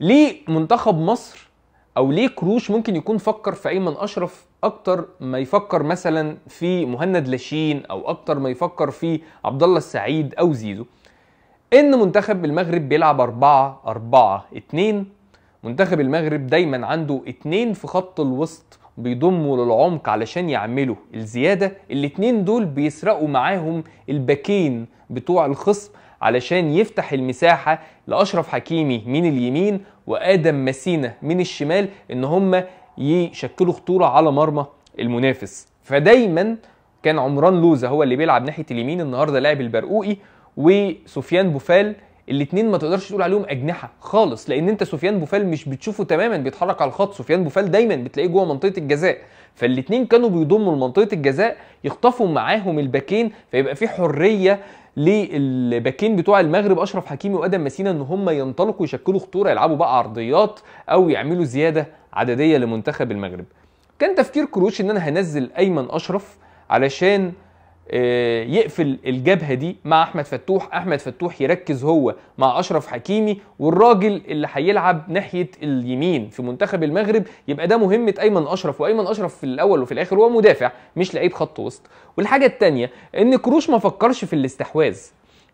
ليه منتخب مصر او ليه كروش ممكن يكون فكر في ايمن اشرف اكتر ما يفكر مثلا في مهند لاشين او اكتر ما يفكر في عبد الله السعيد او زيزو ان منتخب المغرب بيلعب 4 4 2 منتخب المغرب دايما عنده اتنين في خط الوسط بيضموا للعمق علشان يعملوا الزياده الاتنين دول بيسرقوا معاهم الباكين بتوع الخصم علشان يفتح المساحة لأشرف حكيمي من اليمين وآدم مسينا من الشمال إن هما يشكلوا خطورة على مرمى المنافس فدايما كان عمران لوزة هو اللي بيلعب ناحية اليمين النهاردة لاعب البرقوقي وسفيان بوفال الاثنين ما تقدرش تقول عليهم اجنحه خالص لان انت سفيان بوفال مش بتشوفه تماما بيتحرك على الخط سفيان بوفال دايما بتلاقيه جوه منطقه الجزاء فالاثنين كانوا بيضموا لمنطقه الجزاء يخطفوا معاهم الباكين فيبقى في حريه للباكين بتوع المغرب اشرف حكيمي وادم مسينا ان هم ينطلقوا يشكلوا خطوره يلعبوا بقى عرضيات او يعملوا زياده عدديه لمنتخب المغرب كان تفكير كروش ان انا هنزل ايمن اشرف علشان آه، يقفل الجبهه دي مع احمد فتوح احمد فتوح يركز هو مع اشرف حكيمي والراجل اللي هيلعب ناحيه اليمين في منتخب المغرب يبقى ده مهمه ايمن اشرف وايمن اشرف في الاول وفي الاخر هو مدافع مش لعيب خط وسط والحاجه الثانيه ان كروش ما فكرش في الاستحواذ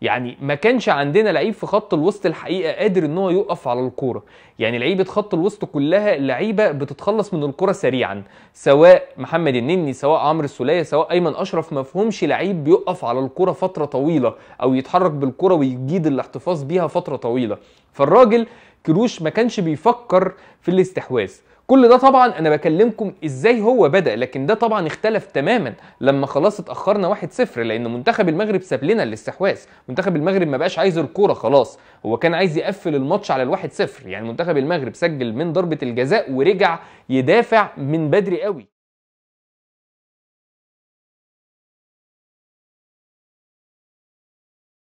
يعني ما كانش عندنا لعيب في خط الوسط الحقيقه قادر ان هو يقف على الكوره يعني لعيبه خط الوسط كلها لعيبه بتتخلص من الكوره سريعا سواء محمد النني سواء عمرو السوليه سواء ايمن اشرف ما لعيب بيقف على الكوره فتره طويله او يتحرك بالكوره ويجيد الاحتفاظ بيها فتره طويله فالراجل كروش ما كانش بيفكر في الاستحواذ كل ده طبعا انا بكلمكم ازاي هو بدا لكن ده طبعا اختلف تماما لما خلاص اتاخرنا 1-0 لان منتخب المغرب ساب لنا الاستحواذ منتخب المغرب ما بقاش عايز الكوره خلاص هو كان عايز يقفل الماتش على الواحد 0 يعني منتخب المغرب سجل من ضربه الجزاء ورجع يدافع من بدري قوي